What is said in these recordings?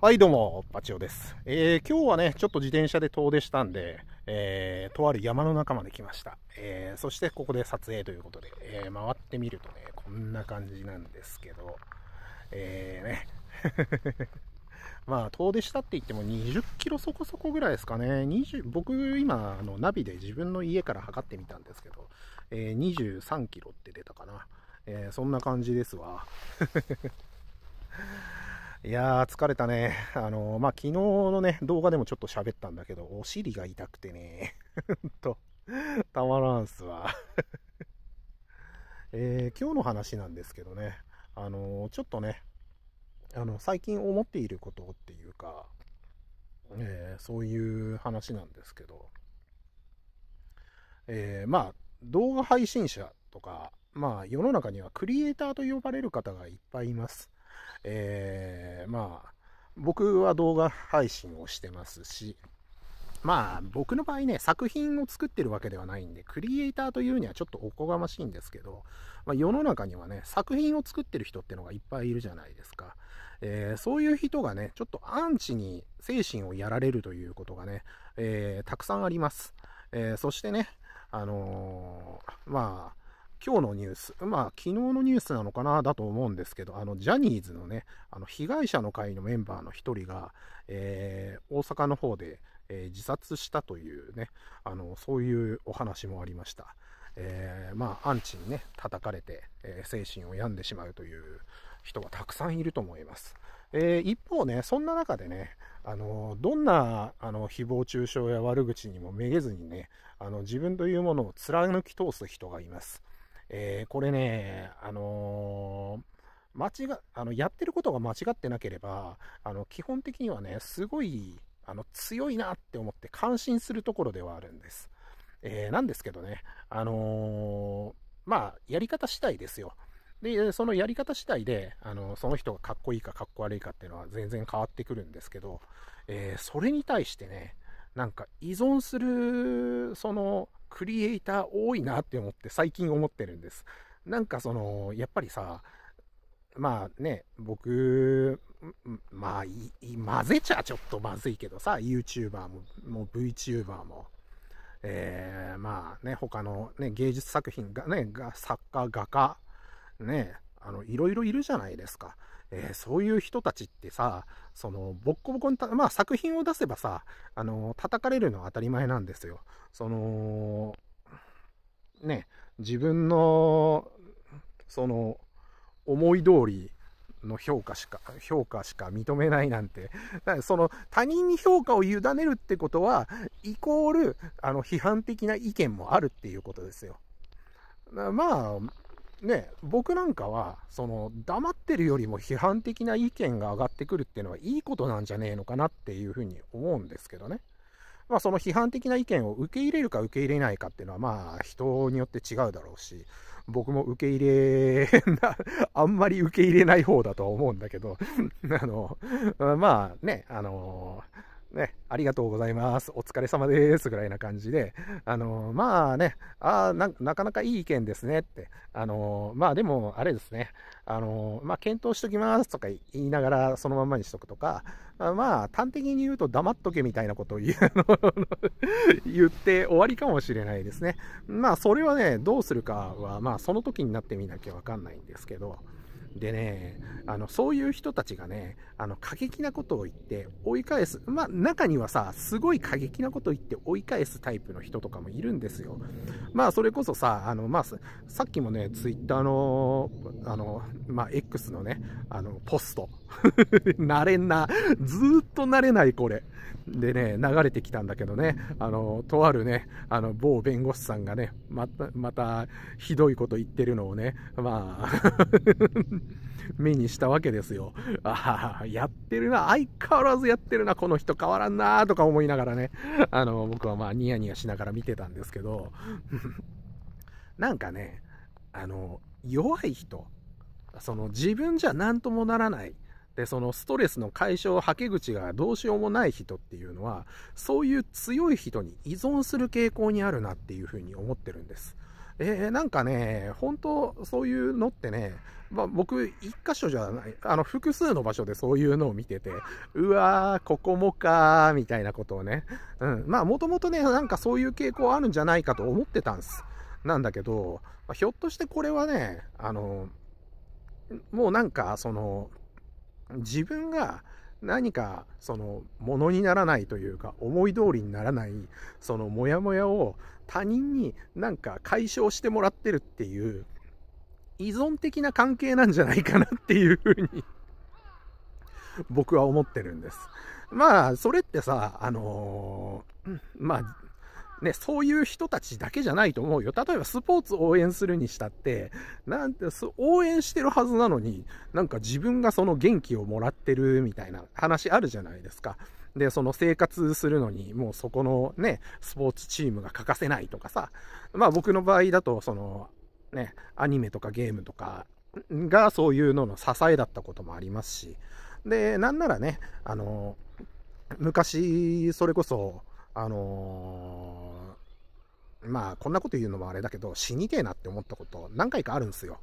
はい、どうも、パチオです。えー、今日はね、ちょっと自転車で遠出したんで、えー、とある山の中まで来ました。えー、そしてここで撮影ということで、えー、回ってみるとね、こんな感じなんですけど、えー、ね。まあ、遠出したって言っても20キロそこそこぐらいですかね。20僕、今、あのナビで自分の家から測ってみたんですけど、えー、23キロって出たかな。えー、そんな感じですわ。いやー、疲れたね。あのー、まあ、昨日のね、動画でもちょっと喋ったんだけど、お尻が痛くてね、と、たまらんすわ。えー、今日の話なんですけどね、あのー、ちょっとね、あの、最近思っていることっていうか、えー、そういう話なんですけど、えー、まあ、動画配信者とか、まあ、世の中にはクリエイターと呼ばれる方がいっぱいいます。えー、まあ、僕は動画配信をしてますし、まあ僕の場合ね、作品を作ってるわけではないんで、クリエイターというにはちょっとおこがましいんですけど、まあ、世の中にはね、作品を作ってる人ってのがいっぱいいるじゃないですか。えー、そういう人がね、ちょっとアンチに精神をやられるということがね、えー、たくさんあります。えー、そしてね、あのまあ、今日のニュース、まあ、昨日のニュースなのかな、だと思うんですけど、あの、ジャニーズのね、あの、被害者の会のメンバーの一人が、えー、大阪の方で、えー、自殺したというね、あの、そういうお話もありました。えー、まあ、アンチにね、叩かれて、えー、精神を病んでしまうという人がたくさんいると思います。えー、一方ね、そんな中でね、あのどんなあの誹謗中傷や悪口にもめげずにねあの自分というものを貫き通す人がいます。えー、これね、あのー、間違、あの、やってることが間違ってなければ、あの、基本的にはね、すごい、あの、強いなって思って感心するところではあるんです。えー、なんですけどね、あのまあ、やり方次第ですよ。で、そのやり方次第で、あの、その人がかっこいいかかっこ悪いかっていうのは全然変わってくるんですけど、えー、それに対してね、なんか依存する、その、クリエイター多いなって思って最近思ってるんです。なんかその、やっぱりさ、まあね、僕、まあい、混ぜちゃちょっとまずいけどさ、YouTuber も、もう VTuber も、えー、まあね、他のね、芸術作品がね、が作家、画家、ね、あの、いろいろいるじゃないですか。えー、そういう人たちってさ、その、ボッコボコにまあ、作品を出せばさ、あの、叩かれるのは当たり前なんですよ。その、ね、自分の、その、思い通りの評価しか、評価しか認めないなんて、その他人に評価を委ねるってことは、イコール、あの、批判的な意見もあるっていうことですよ。まあ、ね、僕なんかは、その、黙ってるよりも批判的な意見が上がってくるっていうのはいいことなんじゃねえのかなっていうふうに思うんですけどね。まあその批判的な意見を受け入れるか受け入れないかっていうのはまあ人によって違うだろうし、僕も受け入れな、あんまり受け入れない方だとは思うんだけど あの、まあね、あのーね、ありがとうございます。お疲れ様です。ぐらいな感じで、あのー、まあね、あな、なかなかいい意見ですねって、あのー、まあでも、あれですね、あのー、まあ検討しときますとか言いながらそのままにしとくとか、まあ端的に言うと黙っとけみたいなことを言う 言って終わりかもしれないですね。まあそれはね、どうするかは、まあその時になってみなきゃわかんないんですけど、でね、あの、そういう人たちがね、あの、過激なことを言って追い返す。まあ、中にはさ、すごい過激なことを言って追い返すタイプの人とかもいるんですよ。まあ、それこそさ、あの、まあ、さっきもね、ツイッターの、あの、まあ、X のね、あの、ポスト。慣れんな。ずっと慣れない、これ。でね、流れてきたんだけどね、あの、とあるね、あの、某弁護士さんがね、また、また、ひどいこと言ってるのをね、まあ 目にしたわけですよ。ああ、やってるな、相変わらずやってるな、この人変わらんなとか思いながらね、あの、僕はまあニヤニヤしながら見てたんですけど、なんかね、あの、弱い人、その自分じゃ何ともならない、でそのストレスの解消はけ口がどうしようもない人っていうのはそういう強い人に依存する傾向にあるなっていうふうに思ってるんですえー、なんかね、本当そういうのってね、まあ、僕、一箇所じゃない、あの、複数の場所でそういうのを見てて、うわー、ここもかー、みたいなことをね。うん。まあ、もともとね、なんかそういう傾向あるんじゃないかと思ってたんです。なんだけど、まあ、ひょっとしてこれはね、あの、もうなんか、その、自分が何か、その、ものにならないというか、思い通りにならない、その、モヤモヤを、他人になんか解消してもらってるっていう依存的な関係なんじゃないかなっていうふうに僕は思ってるんです。まあ、それってさ、あのー、まあ、ね、そういう人たちだけじゃないと思うよ。例えばスポーツ応援するにしたって、なんて、応援してるはずなのに、なんか自分がその元気をもらってるみたいな話あるじゃないですか。で、その生活するのに、もうそこのね、スポーツチームが欠かせないとかさ、まあ僕の場合だと、その、ね、アニメとかゲームとかがそういうのの支えだったこともありますし、で、なんならね、あの、昔、それこそ、あのー、まあ、こんなこと言うのもあれだけど、死にてえなって思ったこと何回かあるんですよ。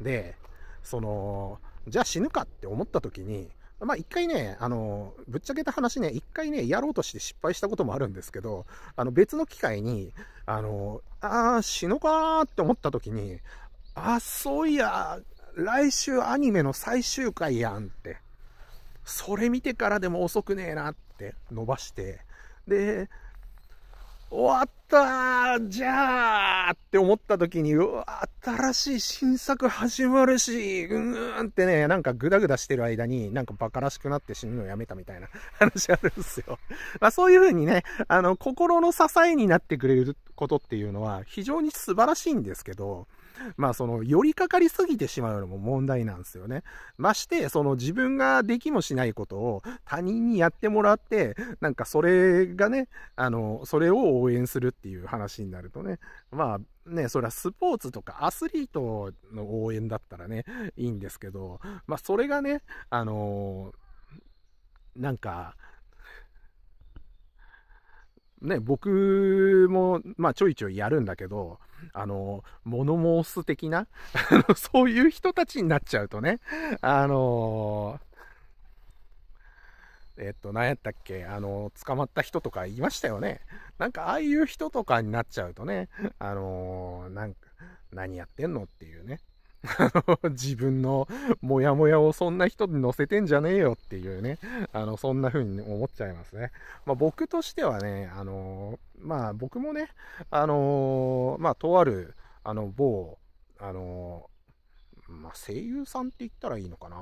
で、その、じゃあ死ぬかって思った時に、まあ一回ね、あの、ぶっちゃけた話ね、一回ね、やろうとして失敗したこともあるんですけど、あの別の機会に、あの、あ死のかーって思った時に、あ、そういや、来週アニメの最終回やんって、それ見てからでも遅くねえなって伸ばして、で、終わったじゃあって思った時に、うわ、新しい新作始まるし、うーんってね、なんかグダグダしてる間に、なんかバカらしくなって死ぬのやめたみたいな 話あるんですよ。まあそういう風にね、あの、心の支えになってくれることっていうのは非常に素晴らしいんですけど、まあその、寄りかかりすぎてしまうのも問題なんですよね。まして、その自分ができもしないことを他人にやってもらって、なんかそれがね、あの、それを応援するっていう話になるとね、まあね、それはスポーツとかアスリートの応援だったらね、いいんですけど、まあそれがね、あのなんか、ね、僕も、まあ、ちょいちょいやるんだけど、あの、物申す的な、そういう人たちになっちゃうとね、あのえっと、何やったっけ、あの、捕まった人とかいましたよね。なんか、ああいう人とかになっちゃうとね、あのー、なんか、何やってんのっていうね。あの、自分のモヤモヤをそんな人に乗せてんじゃねえよっていうね、あの、そんな風に思っちゃいますね。まあ、僕としてはね、あの、まあ僕もね、あの、まあとある、あの、某、あの、まあ声優さんって言ったらいいのかな。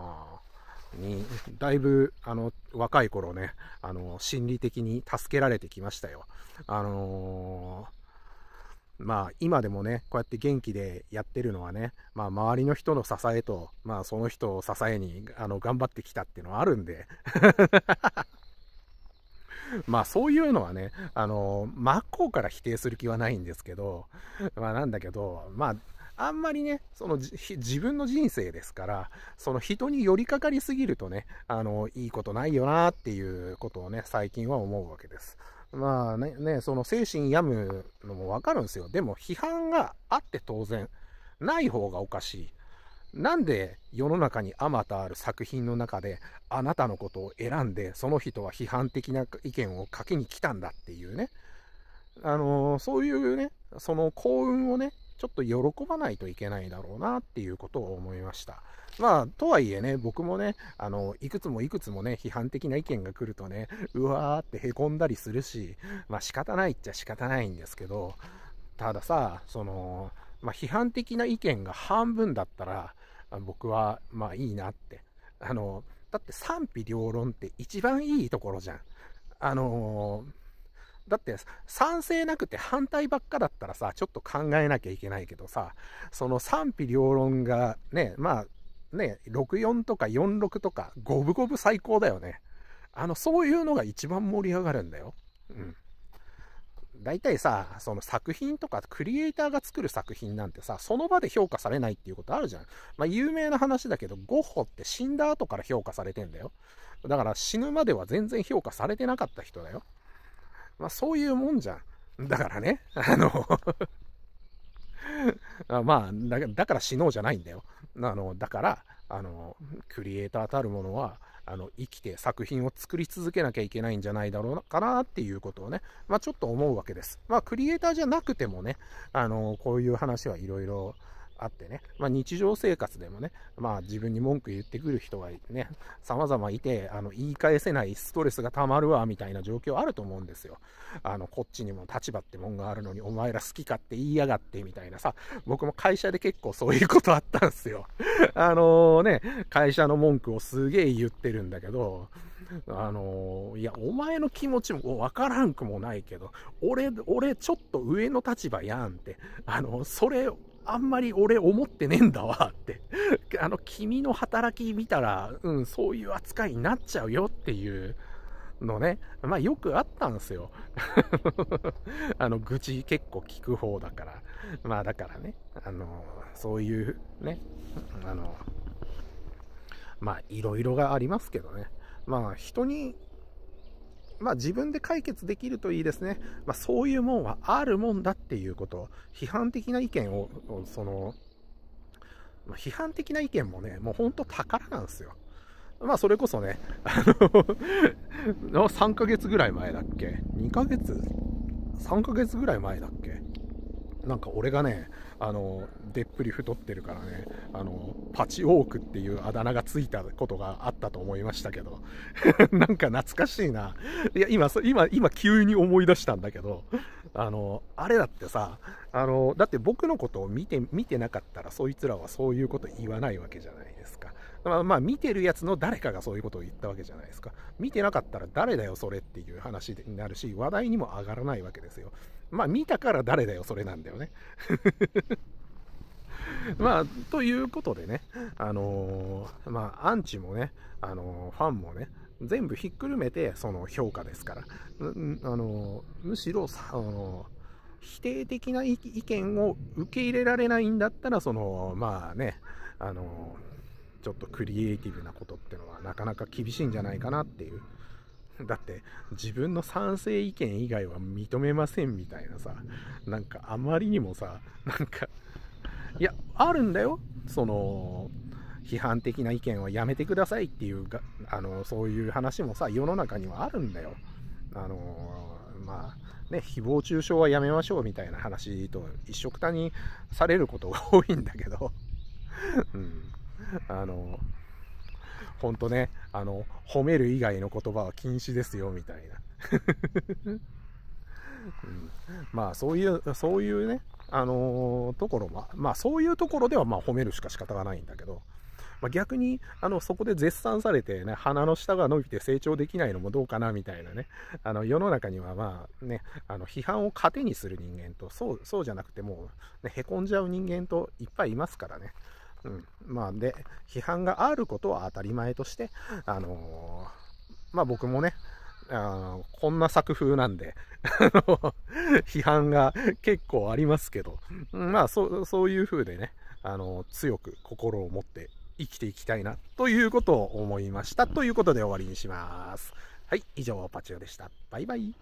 にだいぶあの若い頃ねあの心理的に助けられてきましたよ。あのーまあ今でもね、こうやって元気でやってるのはね、まあ周りの人の支えと、まあその人を支えに、あの、頑張ってきたっていうのはあるんで まあそういうのはね、あの、真っ向から否定する気はないんですけど、まあなんだけど、まああんまりね、その自分の人生ですから、その人に寄りかかりすぎるとね、あの、いいことないよなっていうことをね、最近は思うわけです。まあね、ね、その精神病むのもわかるんですよ。でも批判があって当然、ない方がおかしい。なんで世の中にあまたある作品の中であなたのことを選んでその人は批判的な意見を書きに来たんだっていうね。あのー、そういうね、その幸運をね、ちょっと喜ばないといけないだろうなっていうことを思いました。まあ、とはいえね、僕もね、あの、いくつもいくつもね、批判的な意見が来るとね、うわーってへこんだりするし、まあ仕方ないっちゃ仕方ないんですけど、たださ、その、まあ批判的な意見が半分だったら、僕は、まあいいなって。あの、だって賛否両論って一番いいところじゃん。あのーだって賛成なくて反対ばっかだったらさ、ちょっと考えなきゃいけないけどさ、その賛否両論がね、まあね、64とか46とか五分五分最高だよね。あの、そういうのが一番盛り上がるんだよ。うん。大体さ、その作品とかクリエイターが作る作品なんてさ、その場で評価されないっていうことあるじゃん。まあ有名な話だけど、ゴッホって死んだ後から評価されてんだよ。だから死ぬまでは全然評価されてなかった人だよ。まあそういうもんじゃん。だからね、あの まあだ、だから死のうじゃないんだよ。あの、だから、あの、クリエイターたるものは、あの、生きて作品を作り続けなきゃいけないんじゃないだろうかなっていうことをね、まあちょっと思うわけです。まあクリエイターじゃなくてもね、あの、こういう話はいろいろ、あってね、まあ、日常生活でもね、まあ、自分に文句言ってくる人がね、様々いて、あの、言い返せないストレスが溜まるわ、みたいな状況あると思うんですよ。あの、こっちにも立場ってもんがあるのに、お前ら好き勝手言いやがって、みたいなさ、僕も会社で結構そういうことあったんすよ。あのね、会社の文句をすげえ言ってるんだけど、あのいや、お前の気持ちもわからんくもないけど、俺、俺ちょっと上の立場やんって、あのそれ、あんまり俺思ってねえんだわって あの、君の働き見たら、うん、そういう扱いになっちゃうよっていうのね。まあよくあったんすよ。あの、愚痴結構聞く方だから。まあだからね、あの、そういうね、あの、まあいろいろがありますけどね。まあ人にまあ自分で解決できるといいですね。まあそういうもんはあるもんだっていうこと、批判的な意見を、その、批判的な意見もね、もうほんと宝なんですよ。まあそれこそね、あの3 ヶ月ぐらい前だっけ ?2 ヶ月 ?3 ヶ月ぐらい前だっけなんか俺がねあのでっぷり太ってるからねあのパチオークっていうあだ名がついたことがあったと思いましたけど なんか懐かしいないや今今今急に思い出したんだけどあのあれだってさあのだって僕のことを見て見てなかったらそいつらはそういうこと言わないわけじゃないですかまあ、まあ見てるやつの誰かがそういうことを言ったわけじゃないですか見てなかったら誰だよそれっていう話になるし話題にも上がらないわけですよまあ見たから誰だよ、それなんだよね。まあ、ということでね、あのー、まあ、アンチもね、あのー、ファンもね、全部ひっくるめてその評価ですから、あのー、むしろさ、あの否定的な意見を受け入れられないんだったら、その、まあね、あのちょっとクリエイティブなことってのはなかなか厳しいんじゃないかなっていう だって自分の賛成意見以外は認めませんみたいなさなんかあまりにもさなんかいやあるんだよその批判的な意見はやめてくださいっていうあのそういう話もさ世の中にはあるんだよあのまあね誹謗中傷はやめましょうみたいな話と一緒くたにされることが多いんだけどうんあのほんとね、あの、褒める以外の言葉は禁止ですよ、みたいな。うん、まあそういう、そういうね、あのー、ところは、まあそういうところではまあ褒めるしか仕方がないんだけど、まあ、逆に、あの、そこで絶賛されてね、鼻の下が伸びて成長できないのもどうかな、みたいなね、あの、世の中にはまあね、あの、批判を糧にする人間と、そう、そうじゃなくてもう、ね、へこんじゃう人間といっぱいいますからね。うん。まあ、で、批判があることは当たり前として、あのー、まあ僕もね、あのこんな作風なんで 批判が結構ありますけど、まあそ、そういう風でね、あの、強く心を持って生きていきたいな、ということを思いました。ということで終わりにします。はい、以上、パチオでした。バイバイ。